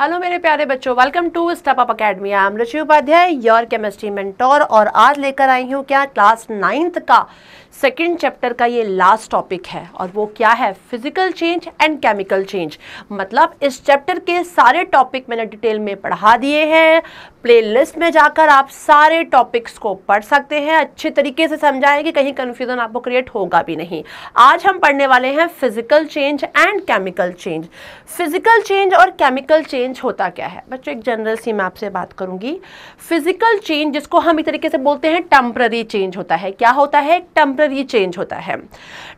Hello मेरे प्यारे बच्चों welcome to step up academy I am Rishi Upadhyay your chemistry mentor और आज लेकर आई हूँ क्या क्लास नाइन्थ का सेकंड चैप्टर का ये लास्ट टॉपिक है और वो क्या है physical change and chemical change मतलब इस चैप्टर के सारे टॉपिक मैंने डिटेल में पढ़ा दिए हैं प्लेलिस्ट में जाकर आप सारे टॉपिक्स को पढ़ सकते हैं अच्छे तरीके से समझाएं कि कहीं कन्फ्यूज़न आपको क्रिएट होगा भी नहीं आज हम पढ़ने वाले हैं physical change and chemical change physical change और केमिकल चेंज चेंज होता क्या है बच्चों एक जनरल सी मैं आपसे बात करूंगी फिजिकल चेंज जिसको हम इस तरीके से बोलते हैं टेम्प्ररी चेंज होता है क्या होता है टेम्प्ररी चेंज होता है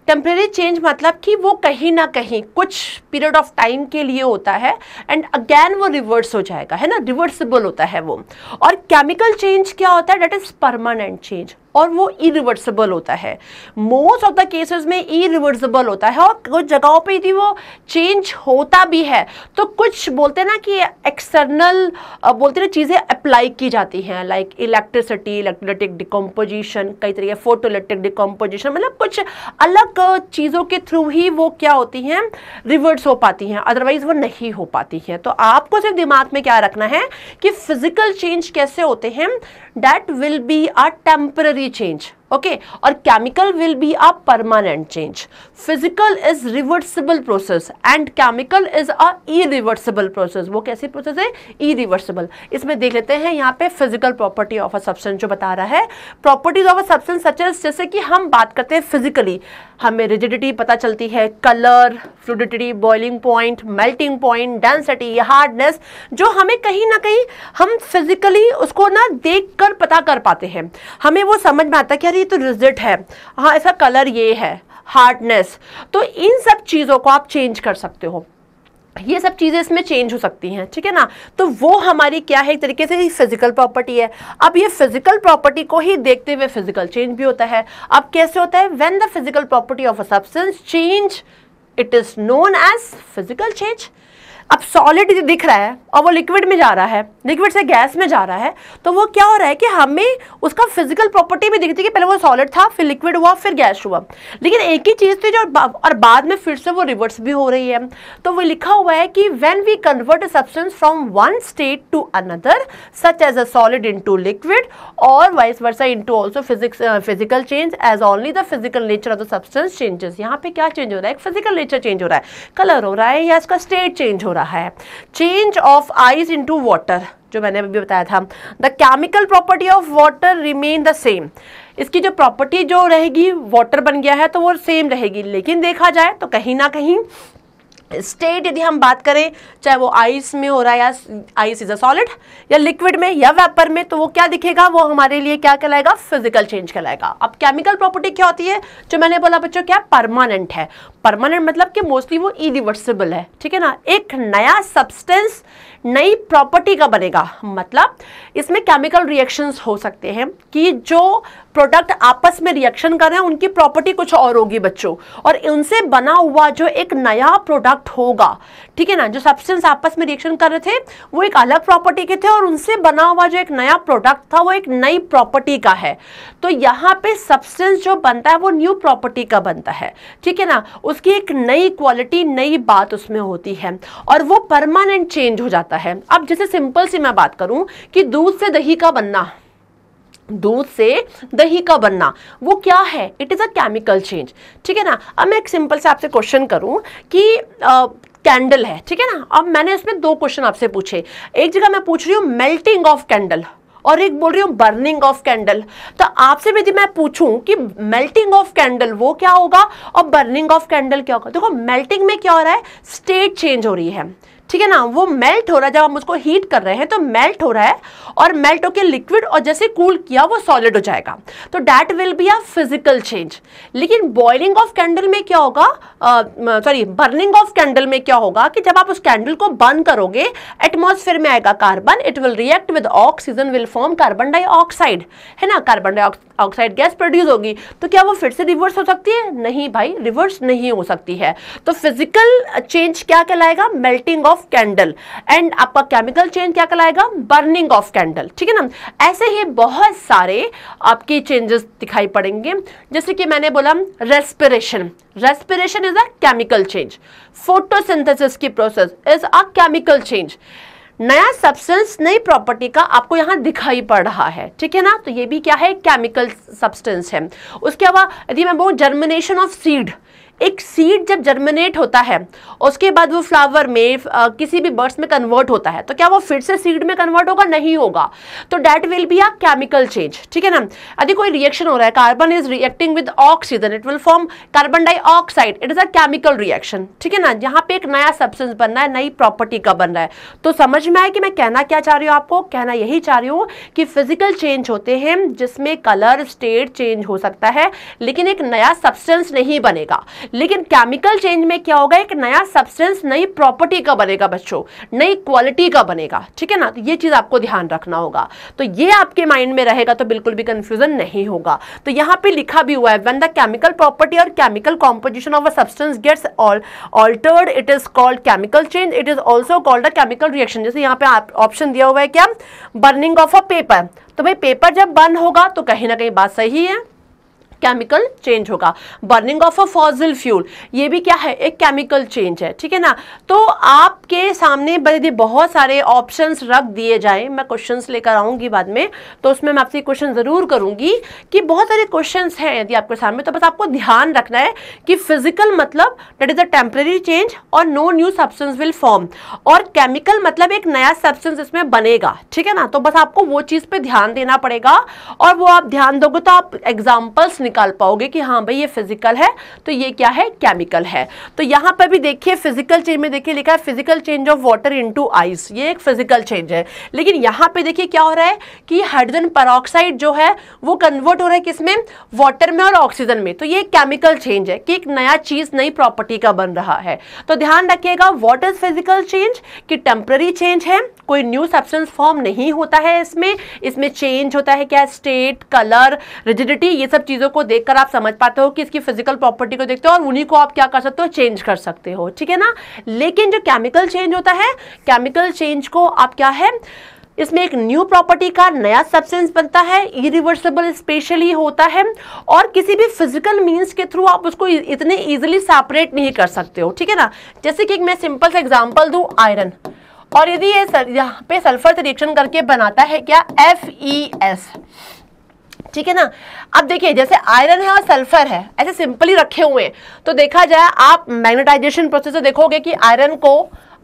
टेम्प्ररी चेंज मतलब कि वो कहीं ना कहीं कुछ पीरियड ऑफ टाइम के लिए होता है एंड अगैन वो रिवर्स हो जाएगा है ना रिवर्सिबल होता है वो और केमिकल चेंज क्या होता है डेट इज़ परमानेंट चेंज और वो इरिवर्सिबल होता है मोस्ट ऑफ द केसेस में इरिवर्सिबल होता है और कुछ जगहों पे यदि वो चेंज होता भी है तो कुछ बोलते हैं ना कि एक्सटर्नल बोलते ना चीज़ें अप्लाई की जाती हैं लाइक इलेक्ट्रिसिटी इलेक्ट्रोलिटिक डिकम्पोजिशन कई तरीके फोटोलिटिक डिकम्पोजिशन मतलब कुछ अलग चीज़ों के थ्रू ही वो क्या होती हैं रिवर्स हो पाती हैं अदरवाइज़ वो नहीं हो पाती हैं तो आपको सिर्फ दिमाग में क्या रखना है कि फिजिकल चेंज कैसे होते हैं that will be a temporary you change? Okay और chemical will be a permanent change physical is reversible process and chemical is a irreversible process वो कैसी प्रोसेस है ई रिवर्सिबल इसमें देख लेते हैं यहाँ पे physical property of a substance जो बता रहा है properties of a substance such as जैसे कि हम बात करते हैं फिजिकली हमें रिजिडिटी पता चलती है colour fluidity boiling point melting point density hardness जो हमें कहीं ना कहीं हम फिजिकली उसको ना देख कर पता कर पाते हैं हमें वो समझ में आता है कि अरे ही तो रिजल्ट है हाँ ऐसा कलर ये है हार्डनेस तो इन सब चीज़ों को आप चेंज कर सकते हो ये सब चीज़ें इसमें चेंज हो सकती हैं ठीक है ना तो वो हमारी क्या है एक तरीके से फिजिकल प्रॉपर्टी है अब ये फिजिकल प्रॉपर्टी को ही देखते हुए फिजिकल चेंज भी होता है अब कैसे होता है when the physical property of a substance change it is known as physical change अब सॉलिड दिख रहा है और वो लिक्विड में जा रहा है लिक्विड से गैस में जा रहा है तो वो क्या हो रहा है कि हमें उसका फिजिकल प्रॉपर्टी भी दिखती है कि पहले वो सॉलिड था फिर लिक्विड हुआ फिर गैस हुआ लेकिन एक ही चीज़ थी जो और बाद में फिर से वो रिवर्स भी हो रही है तो वो लिखा हुआ है कि when we convert substance from one state to another such as a solid into liquid और vice versa into also physics physical change as only the physical nature of the substance changes यहाँ पे क्या change हो रहा है physical nature change हो रहा है कलर हो रहा है या इसका स्टेट चेंज हो रहा है रहा है change of ice into water जो मैंने अभी बताया था the chemical property of water remain the same इसकी जो प्रॉपर्टी जो रहेगी वाटर बन गया है तो वो सेम रहेगी लेकिन देखा जाए तो कहीं ना कहीं स्टेट यदि हम बात करें चाहे वो आइस में हो रहा है या आइस इज अ सॉलिड या लिक्विड में या वेपर में तो वो क्या दिखेगा वो हमारे लिए क्या कहलाएगा फिजिकल चेंज कहलाएगा अब केमिकल प्रॉपर्टी क्या होती है जो मैंने बोला बच्चों क्या परमानेंट है परमानेंट मतलब कि मोस्टली वो इरिवर्सिबल है ठीक है ना एक नया सब्सटेंस नई प्रॉपर्टी का बनेगा मतलब इसमें केमिकल रिएक्शंस हो सकते हैं कि जो प्रोडक्ट आपस में रिएक्शन कर रहे हैं उनकी प्रॉपर्टी कुछ और होगी बच्चों और उनसे बना हुआ जो एक नया प्रोडक्ट प्रोडक्ट होगा ठीक है ना जो सब्सटेंस आपस में रिएक्शन कर रहे थे वो एक अलग प्रॉपर्टी के थे और उनसे बना हुआ जो एक नया प्रोडक्ट था वो एक नई प्रॉपर्टी का है तो यहाँ पे सब्सटेंस जो बनता है वो न्यू प्रॉपर्टी का बनता है ठीक है ना उसकी एक नई क्वालिटी नई बात उसमें होती है और वो परमानेंट चेंज हो जाता है अब जैसे सिंपल सी मैं बात करूँ कि दूध से दही का बनना दूध से दही का बनना वो क्या है it is a chemical change ठीक है ना अब मैं एक सिंपल से आपसे क्वेश्चन करूं कि आ, कैंडल है ठीक है ना अब मैंने इसमें दो क्वेश्चन आपसे पूछे एक जगह मैं पूछ रही हूँ मेल्टिंग ऑफ कैंडल और एक बोल रही हूँ बर्निंग ऑफ कैंडल तो आपसे यदि मैं पूछूं कि मेल्टिंग ऑफ कैंडल वो क्या होगा और बर्निंग ऑफ कैंडल क्या होगा देखो मेल्टिंग में क्या हो रहा है स्टेट चेंज हो रही है ठीक है ना वो मेल्ट हो रहा है जब हम उसको हीट कर रहे हैं तो मेल्ट हो रहा है और मेल्ट होकर लिक्विड और जैसे कूल किया वो सॉलिड हो जाएगा तो that will be a physical change लेकिन बॉइलिंग ऑफ कैंडल में क्या होगा सॉरी बर्निंग ऑफ कैंडल में क्या होगा कि जब आप उस कैंडल को बर्न करोगे एटमोसफेयर में आएगा carbon it will react with oxygen will form carbon dioxide है ना कार्बन डाइऑक्साइड गैस प्रोड्यूस होगी तो क्या वो फिर से रिवर्स हो सकती है नहीं भाई रिवर्स नहीं हो सकती है तो फिजिकल चेंज क्या कहलाएगा melting of of candle and आपका केमिकल चेंज क्या कहलाएगा बर्निंग ऑफ कैंडल ठीक है ना ऐसे ही बहुत सारे आपके चेंजेस दिखाई पड़ेंगे जैसे कि मैंने बोला respiration respiration is a chemical change photosynthesis की process is a chemical change नया सब्सटेंस नई प्रॉपर्टी का आपको यहाँ दिखाई पड़ रहा है ठीक है ना तो ये भी क्या है केमिकल सब्सटेंस है उसके अलावा यदि मैं बोलूँ जर्मिनेशन ऑफ सीड एक सीड जब जर्मिनेट होता है उसके बाद वो फ्लावर में आ, किसी भी बर्ड्स में कन्वर्ट होता है तो क्या वो फिर से सीड में कन्वर्ट होगा नहीं होगा तो that will be a chemical change ठीक है ना यदि कोई रिएक्शन हो रहा है carbon is reacting with oxygen it will form carbon dioxide it is a chemical reaction ठीक है ना यहाँ पे एक नया सब्सटेंस बन रहा है नई प्रॉपर्टी का बन रहा है तो समझ में आया कि मैं कहना क्या चाह रही हूँ आपको कहना यही चाह रही हूँ कि फिजिकल चेंज होते हैं जिसमें कलर स्टेट चेंज हो सकता है लेकिन एक नया सब्सटेंस नहीं बनेगा लेकिन केमिकल चेंज में क्या होगा एक नया सब्सटेंस नई प्रॉपर्टी का बनेगा बच्चों नई क्वालिटी का बनेगा ठीक है ना तो ये चीज़ आपको ध्यान रखना होगा तो ये आपके माइंड में रहेगा तो बिल्कुल भी कंफ्यूजन नहीं होगा तो यहाँ पे लिखा भी हुआ है वेन द केमिकल प्रॉपर्टी और chemical composition of a substance gets all altered it is called chemical change it is also called a chemical reaction जैसे यहाँ पे ऑप्शन दिया हुआ है क्या बर्निंग ऑफ अ पेपर तो भाई पेपर जब बर्न होगा तो कहीं ना कहीं बात सही है केमिकल चेंज होगा burning of a fossil fuel ये भी क्या है एक केमिकल चेंज है ठीक है ना तो आपके सामने यदि बहुत सारे ऑप्शंस रख दिए जाए मैं क्वेश्चंस लेकर आऊंगी बाद में तो उसमें मैं आपसे क्वेश्चन ज़रूर करूंगी कि बहुत सारे क्वेश्चन हैं यदि आपके सामने तो बस आपको ध्यान रखना है कि फिजिकल मतलब that is a temporary change और no new substance will form और केमिकल मतलब एक नया सब्सटेंस इसमें बनेगा ठीक है ना तो बस आपको वो चीज़ पर ध्यान देना पड़ेगा और वो आप ध्यान दोगे तो आप एग्जाम्पल्स निकाल पाओगे कि हाँ भाई ये फिजिकल है तो ये क्या है केमिकल है तो यहाँ पर भी देखिए फिजिकल चेंज में देखिए लिखा है physical change of water into ice ये एक फिजिकल चेंज है लेकिन यहाँ पे देखिए क्या हो रहा है कि हाइड्रोजन परऑक्साइड जो है वो कन्वर्ट हो रहा है किसमें वाटर में और ऑक्सीजन में तो ये केमिकल चेंज है कि एक नया चीज नई प्रॉपर्टी का बन रहा है तो ध्यान रखिएगा वॉट इज फिजिकल चेंज कि टेम्प्ररी चेंज है कोई न्यू सब्सटेंस फॉर्म नहीं होता है इसमें इसमें चेंज होता है क्या स्टेट कलर रिजिडिटी ये सब चीज़ों को देखकर आप समझ पाते हो कि इसकी फिजिकल प्रॉपर्टी को देखते हो और उन्हीं को आप क्या कर सकते हो चेंज कर सकते हो ठीक है ना लेकिन जो केमिकल चेंज होता है केमिकल चेंज को आप क्या है इसमें एक न्यू प्रॉपर्टी का नया सब्सटेंस बनता है इरिवर्सिबल स्पेशली होता है और किसी भी फिजिकल मींस के थ्रू आप उसको इतने इजीली सेपरेट नहीं कर सकते हो ठीक है ना जैसे कि मैं सिंपल सा एग्जांपल दूं आयरन और यदि ये यहाँ पे सल्फर से रिएक्शन करके बनाता है क्या एफ ई एस ठीक है ना अब देखिए जैसे आयरन है और सल्फर है ऐसे सिंपली रखे हुए तो देखा जाए आप मैग्नेटाइजेशन प्रोसेस से देखोगे कि आयरन को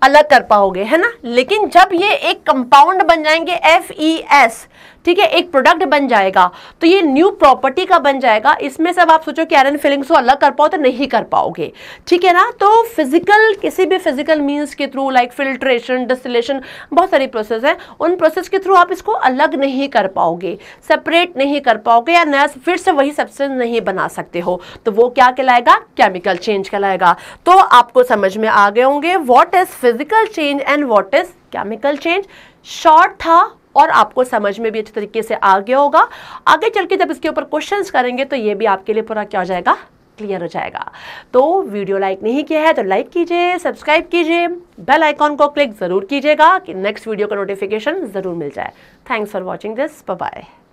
अलग कर पाओगे है ना लेकिन जब ये एक कंपाउंड बन जाएंगे एफ ई एस ठीक है एक प्रोडक्ट बन जाएगा तो ये न्यू प्रॉपर्टी का बन जाएगा इसमें से अब आप सोचो कि आयरन फिलिंग्स को अलग कर पाओ तो नहीं कर पाओगे ठीक है ना तो फिजिकल किसी भी फिजिकल मीन्स के थ्रू लाइक फिल्ट्रेशन डिस्टिलेशन बहुत सारी प्रोसेस है उन प्रोसेस के थ्रू आप इसको अलग नहीं कर पाओगे सेपरेट नहीं कर पाओगे या नया फिर से वही सब्सटेंस नहीं बना सकते हो तो वो क्या कहलाएगा केमिकल चेंज कहलाएगा तो आपको समझ में आ गए होंगे what is physical change and what is chemical change short था और आपको समझ में भी अच्छे तरीके से आ गया होगा आगे चल के जब इसके ऊपर क्वेश्चन करेंगे तो ये भी आपके लिए पूरा क्या हो जाएगा क्लियर हो जाएगा तो वीडियो लाइक नहीं किया है तो लाइक कीजिए सब्सक्राइब कीजिए बेल आइकॉन को क्लिक ज़रूर कीजिएगा कि नेक्स्ट वीडियो का नोटिफिकेशन ज़रूर मिल जाए thanks for watching this bye